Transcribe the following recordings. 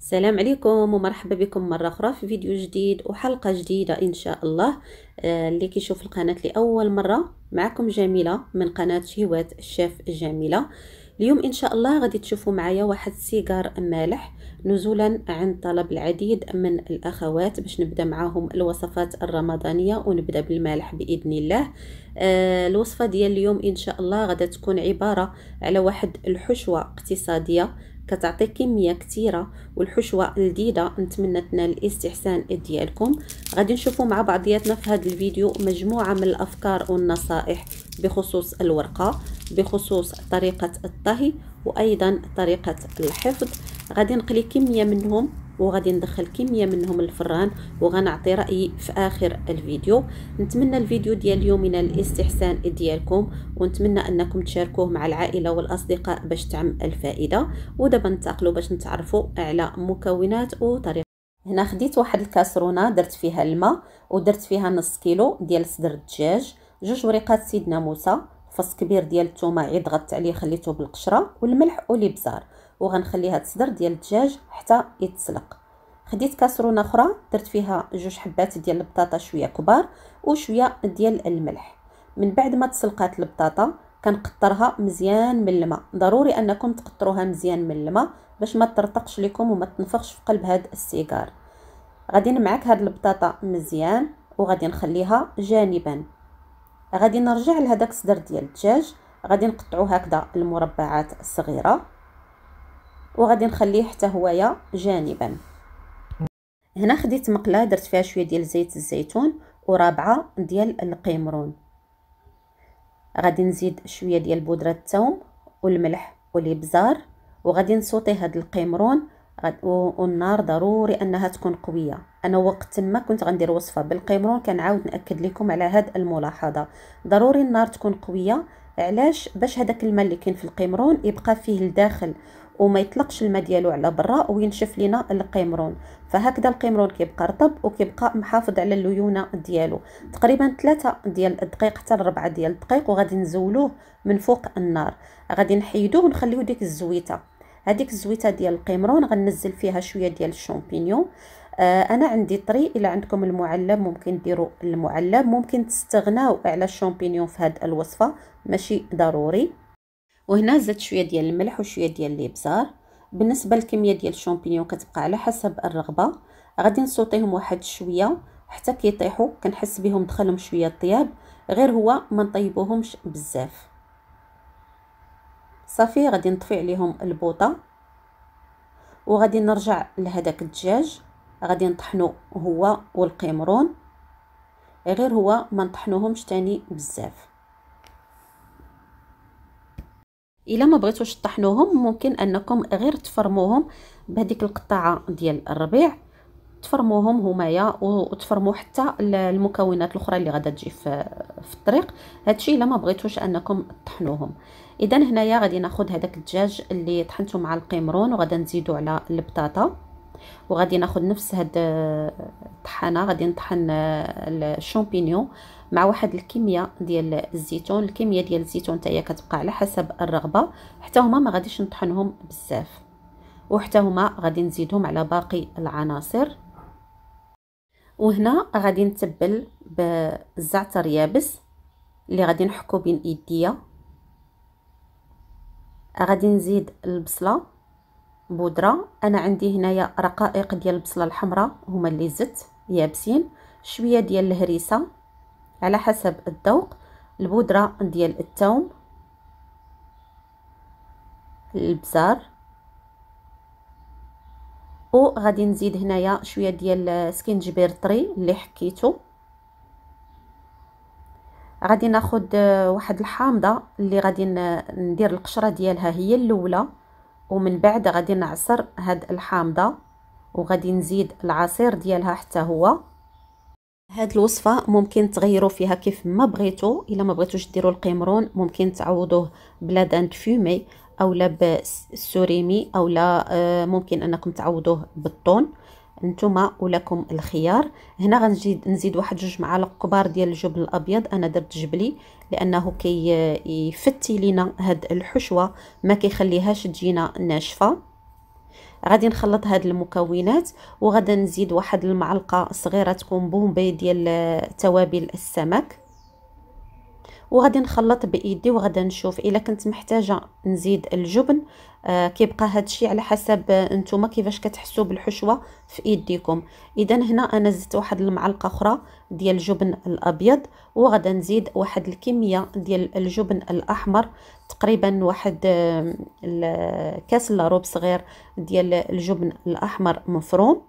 السلام عليكم ومرحبا بكم مرة أخرى في فيديو جديد وحلقة جديدة إن شاء الله آه، اللي كيشوف القناة لأول مرة معكم جميلة من قناة شهوات الشاف جميلة اليوم إن شاء الله غادي تشوفوا معايا واحد السيجار مالح نزولا عن طلب العديد من الأخوات باش نبدأ معاهم الوصفات الرمضانية ونبدأ بالمالح بإذن الله آه، الوصفة ديال اليوم إن شاء الله غادي تكون عبارة على واحد الحشوة اقتصادية كتعطي كميه كثيره والحشوه لذيذه نتمنى تنال الاستحسان ديالكم غادي نشوفوا مع بعضياتنا في هذا الفيديو مجموعه من الافكار والنصائح بخصوص الورقه بخصوص طريقه الطهي وايضا طريقه الحفظ غادي نقلي كميه منهم وغادي ندخل كميه منهم الفران وغنعطي رايي في اخر الفيديو نتمنى الفيديو ديال اليوم من الاستحسان ديالكم ونتمنى انكم تشاركوه مع العائله والاصدقاء باش تعم الفائده ودابا ننتقلوا باش نتعرفوا على مكونات وطريقه هنا خديت واحد الكاسرونه درت فيها الماء ودرت فيها نص كيلو ديال صدر الدجاج جوج وريقات سيدنا موسى فص كبير ديال الثومه عضغطت عليه خليته بالقشره والملح والابزار وغنخليها تصدر ديال الدجاج حتى يتسلق خديت كاسرونه اخرى درت فيها جوج حبات ديال البطاطا شويه كبار وشويه ديال الملح من بعد ما تسلقات البطاطا كنقطرها مزيان من الماء ضروري انكم تقطروها مزيان من الماء باش ما ترتقش لكم وما تنفخش في قلب هاد السيجار غادي نمعك هاد البطاطا مزيان وغادي نخليها جانبا غادي نرجع لهداك الصدر ديال الدجاج غادي نقطعو هكذا المربعات الصغيره وغادي نخليه حتى هويا جانبا هنا خديت مقله درت فيها شويه ديال زيت الزيتون ورابعه ديال القيمرون غادي نزيد شويه ديال بودره الثوم والملح والابزار وغادي نسوطي هاد القيمرون والنار ضروري انها تكون قويه انا وقت تما كنت غندير وصفه بالقيمرون كنعاود ناكد لكم على هاد الملاحظه ضروري النار تكون قويه علاش باش هذاك الماء اللي كاين في القيمرون يبقى فيه لداخل وما يطلقش الماء ديالو على برا وينشف لينا القمرون فهكذا القمرون كيبقى رطب وكيبقى محافظ على الليونه ديالو تقريبا ثلاثة ديال الدقيق حتى 4 ديال الدقيق وغادي نزولوه من فوق النار غادي نحيدوه ونخليوه ديك الزويته هذيك الزويته ديال القمرون غنزل فيها شويه ديال الشامبينيون آه، انا عندي طري الا عندكم المعلب ممكن ديروا المعلب ممكن تستغناو على الشامبينيون في هذه الوصفه ماشي ضروري وهنا زدت شويه ديال الملح وشويه ديال الابزار بالنسبه للكميه ديال الشامبينيون كتبقى على حسب الرغبه غادي نسوطيهم واحد شويه حتى كيطيحوا كنحس بهم دخلهم شويه الطياب غير هو ما نطيبوهمش بزاف صافي غادي نطفي عليهم البوطه وغادي نرجع لهداك الدجاج غادي نطحنو هو والقمرون غير هو ما نطحنوهمش تاني بزاف الا ما بغيتوش تطحنوهم ممكن انكم غير تفرموهم بهذيك القطاعه ديال الربيع تفرموهم همايا وتفرموا حتى المكونات الاخرى اللي غادا تجي في, في الطريق هادشي الا ما بغيتوش انكم تطحنوهم اذا هنايا غادي ناخذ هذاك الدجاج اللي طحنته مع القمرون وغادا نزيدو على البطاطا وغادي ناخذ نفس هاد الطحانه آه، غادي نطحن آه، الشامبينيون مع واحد الكميه ديال الزيتون الكميه ديال الزيتون حتى هي كتبقى على حسب الرغبه حتى هما ما غاديش نطحنهم بزاف وحتى هما غادي نزيدهم على باقي العناصر وهنا غادي نتبل بالزعتر يابس اللي غادي نحكو بين ايديا غادي نزيد البصله بودره انا عندي هنايا رقائق ديال البصله الحمراء هما اللي زدت يابسين شويه ديال الهريسه على حسب الذوق البودرة ديال الثوم البزار وغادي نزيد هنايا شويه ديال سكينجبير طري اللي حكيته غادي ناخد واحد الحامضه اللي غادي ندير القشره ديالها هي الاولى ومن بعد غادي نعصر هاد الحامضه وغادي نزيد العصير ديالها حتى هو هاد الوصفه ممكن تغيروا فيها كيف ما بغيتوا الا ما بغيتوش ديروا القمرون ممكن تعوضوه بلادان فيومي اولا بالسوريمي اولا آه، ممكن انكم تعوضوه بالطون نتوما ولكم الخيار هنا غنزيد نزيد واحد جوج معالق كبار ديال الجبن الابيض انا درت جبلي لانه كيفتي كي آه، لينا هاد الحشوه ما كيخليهاش تجينا ناشفه غادي نخلط هاد المكونات وغادي نزيد واحد المعلقه صغيره تكون بومبي ديال توابل السمك وغادي نخلط بايدي وغادي نشوف الا كنت محتاجه نزيد الجبن آه كيبقى هادشي على حسب آه، انتم كيفاش كتحسوا بالحشوه في ايديكم اذا هنا انا زدت واحد المعلقه اخرى ديال الجبن الابيض وغادي نزيد واحد الكميه ديال الجبن الاحمر تقريبا واحد آه، كاس لا صغير ديال الجبن الاحمر مفروم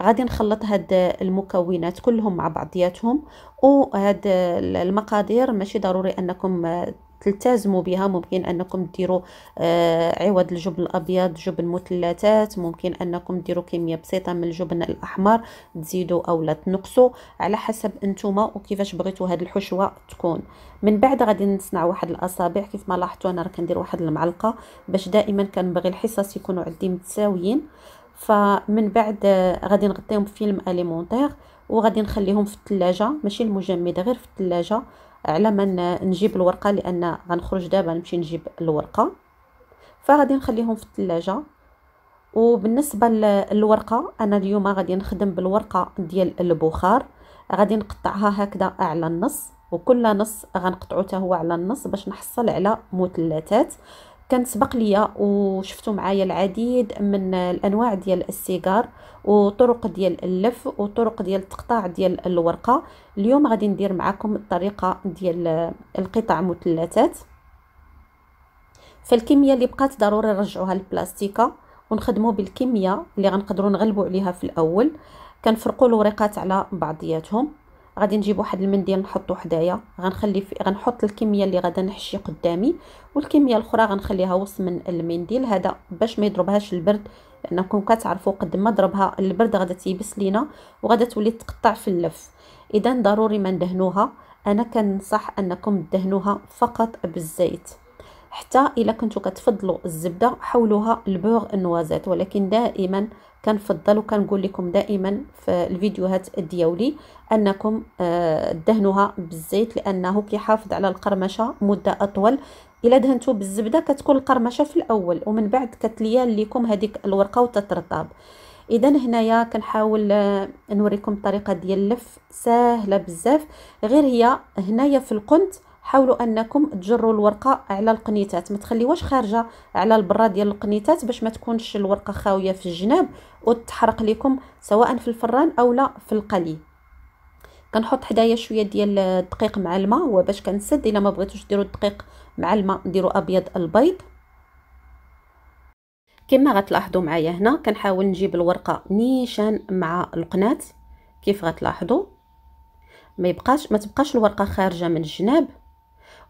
غادي نخلط هاد المكونات كلهم مع بعضياتهم وهاد المقادير ماشي ضروري انكم تلتزموا بها ممكن انكم ديروا آه عوض الجبن الابيض جبن مثلثات ممكن انكم ديروا كميه بسيطه من الجبن الاحمر تزيدوا او لا تنقصوا على حسب انتوما وكيفاش بغيتوا هاد الحشوه تكون من بعد غادي نصنع واحد الاصابع كيف ما لاحظتوا انا راه كندير واحد المعلقه باش دائما كنبغي الحصص يكونوا عندي متساويين فمن بعد غادي نغطيهم بفيلم اليمونتير وغادي نخليهم في الثلاجه ماشي المجمد غير في الثلاجه على ما نجيب الورقه لان غنخرج دابا نمشي نجيب الورقه فغادي نخليهم في الثلاجه وبالنسبه للورقه انا اليوم غادي نخدم بالورقه ديال البخار غادي نقطعها هكذا على النص وكل نص غنقطعو حتى هو على النص باش نحصل على مثلثات كان سبق ليا وشفتوا معايا العديد من الانواع ديال السيجار وطرق ديال اللف وطرق ديال التقطاع ديال الورقه اليوم غادي ندير معكم الطريقه ديال القطع مثلثات فالكميه اللي بقات ضروري نرجعوها للبلاستيكه ونخدموا بالكميه اللي غنقدروا نغلبوا عليها في الاول كنفرقوا الورقات على بعضياتهم غادي نجيب واحد المنديل نحطو حدايا غنخلي في... غنحط الكميه اللي غادا نحشي قدامي والكميه الاخرى غنخليها وسط من المنديل هذا باش ما يضربهاش البرد لانكم كتعرفوا قد ما ضربها البرد غادا تيبس لينا وغادا تولي تقطع في اللف اذا ضروري ما ندهنوها انا كنصح انكم تدهنوها فقط بالزيت حتى الا كنتو كتفضلوا الزبده حولوها لبوغ نوازيت ولكن دائما كنفضل وكنقول لكم دائما في الفيديوهات ديولي انكم آه، دهنوها بالزيت لانه كيحافظ على القرمشه مده اطول الا دهنتو بالزبده كتكون القرمشه في الاول ومن بعد كتليال لكم هذيك الورقه وتترطب اذا هنايا كنحاول آه، نوريكم الطريقه ديال اللف ساهله بزاف غير هي هنايا في القنت حاولوا انكم تجروا الورقه على القنيتات ما تخليوهاش خارجه على البرا ديال القنيتات باش ما تكونش الورقه خاويه في الجناب وتحرق لكم سواء في الفران اولا في القلي كنحط حدايا شويه ديال الدقيق مع الماء هو باش كنسد الا ما بغيتوش ديروا الدقيق مع الماء ديروا ابيض البيض كما غتلاحظوا معايا هنا كنحاول نجيب الورقه نيشان مع القنات كيف غتلاحظوا ما يبقاش ما تبقاش الورقه خارجه من الجناب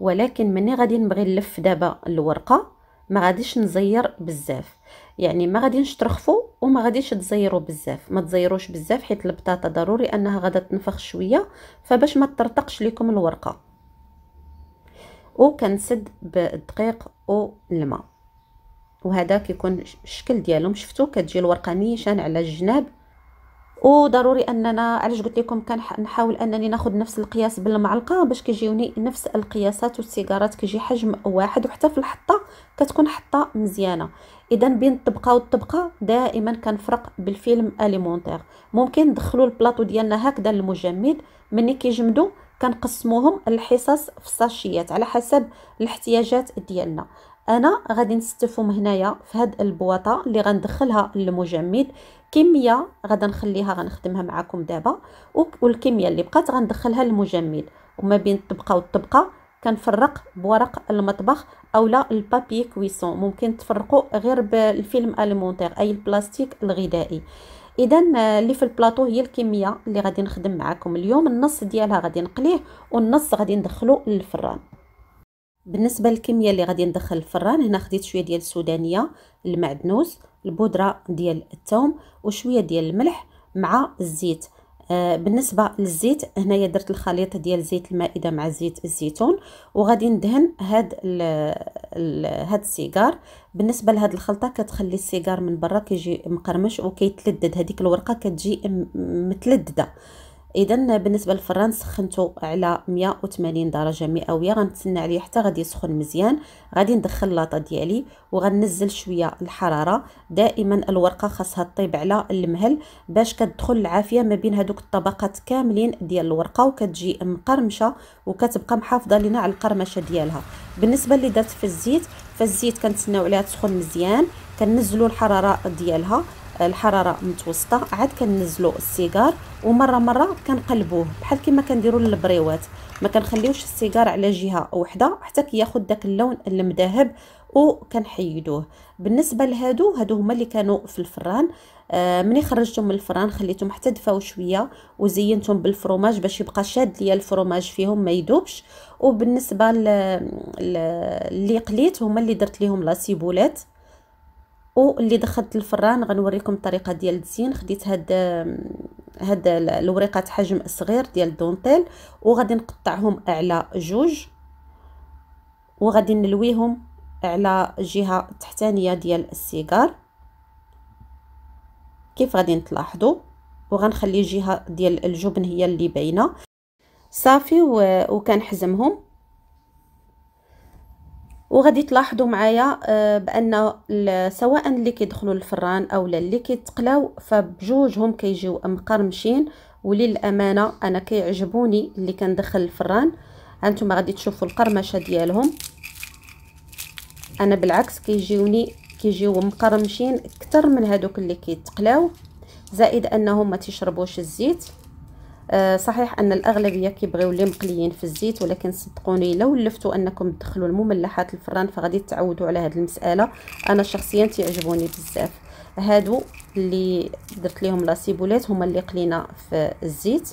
ولكن ملي غادي نبغي نلف دابا الورقه ما غاديش نزير بزاف يعني ما غاديش ترخفوا وما غاديش تزيروا بزاف ما تزيروش بزاف حيت البطاطا ضروري انها غادا تنفخ شويه فباش ما ترتقش لكم الورقه وكنسد بالدقيق والماء وهذا كيكون الشكل ديالهم شفتوا كتجي الورقه نيشان على الجناب وضروري اننا علاش قلت لكم كنحاول انني ناخذ نفس القياس بالمعلقه باش كيجيوني نفس القياسات والسيجارات كيجي حجم واحد وحتى في الحطه كتكون حطه مزيانه اذا بين الطبقه والطبقه دائما كنفرق بالفيلم اليمونتير ممكن ندخلوا البلاطو ديالنا هكذا للمجمد ملي كيجمدوا كنقسموهم الحصص في الساشيات على حسب الاحتياجات ديالنا انا غادي نستفهم هنايا في هاد البواطه اللي غندخلها للمجمد كميه غادا نخليها غنخدمها معكم دابا والكميه اللي بقات غندخلها المجمل وما بين الطبقه والطبقه كنفرق بورق المطبخ اولا البابي كويسون ممكن تفرقوا غير بالفيلم المونتير اي البلاستيك الغذائي اذا اللي في البلاطو هي الكميه اللي غادي نخدم معكم اليوم النص ديالها غادي نقليه والنص غادي ندخلو للفران بالنسبه للكميه اللي غادي ندخل الفران هنا خديت شويه ديال السودانيه المعدنوس البودره ديال الثوم وشويه ديال الملح مع الزيت آه بالنسبه للزيت هنايا درت الخليط ديال زيت المائده مع زيت الزيتون وغادي ندهن هاد ال الـ هاد السيجار بالنسبه لهاد الخلطه كتخلي السيجار من برا كيجي مقرمش وكيتلدد هذيك الورقه كتجي متلدده اذا بالنسبه للفران سخنته على 180 درجه مئويه غنتسنى عليه حتى غادي يسخن مزيان غادي ندخل لاطه ديالي وغنزل شويه الحراره دائما الورقه خاصها طيب على المهل باش كتدخل العافيه ما بين هذوك الطبقات كاملين ديال الورقه وكتجي مقرمشه وكتبقى محافظه لنا على القرمشه ديالها بالنسبه اللي درت في الزيت فالزيت كنتسناو عليها تسخن مزيان كننزلوا الحراره ديالها الحراره متوسطه عاد كننزلوا السيجار ومره مره كنقلبوه بحال كما كنديروا للبريوات ما كنخليوش السيجار على جهه وحده حتى كياخذ داك اللون المذهب وكنحيدوه بالنسبه لهادو هادو هما اللي كانوا في الفران آه ملي خرجتهم من الفران خليتهم حتى دفاو شويه وزينتهم بالفروماج باش يبقى شاد ليا الفروماج فيهم ما يذوبش وبالنسبه اللي قليت هما اللي درت ليهم لاسيبولات واللي دخلت الفران غنوريكم الطريقه ديال التزيين خديت هاد هاد الوريقات حجم صغير ديال الدونتيل وغادي نقطعهم على جوج وغادي نلويهم على جهة التحتانيه ديال السيجار كيف غادي تلاحظوا وغنخلي جهة ديال الجبن هي اللي باينه صافي وكنحزمهم وغادي تلاحظوا معايا آه، بان سواء اللي كيدخلوا للفران او اللي كيتقلاو فبجوجهم كيجيو مقرمشين وللامانه انا كيعجبوني اللي كندخل الفران هانتوما غادي تشوفوا القرمشه ديالهم انا بالعكس كيجيوني كيجيو مقرمشين اكثر من هادوك اللي كيتقلاو زائد انهم ما تيشربوش الزيت آه، صحيح ان الاغلبيه كيبغيو اللي مقليين في الزيت ولكن صدقوني لو لفتوا انكم تدخلوا المملحات الفران فغادي تعودوا على هذه المساله انا شخصيا تيعجبوني بزاف هادو اللي درت ليهم لاسيبولات هما اللي قلينا في الزيت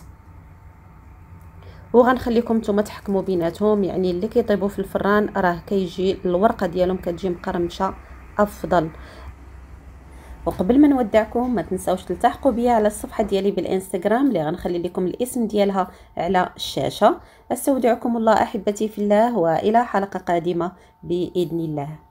وغنخليكم نتوما تحكموا بيناتهم يعني اللي كيطيبوا في الفران راه كيجي الورقه ديالهم كتجي مقرمشه افضل وقبل ما نودعكم ما تنساوش تلتحقوا بيا على الصفحه ديالي بالانستغرام اللي غنخلي لكم الاسم ديالها على الشاشه استودعكم الله احبتي في الله والى حلقه قادمه باذن الله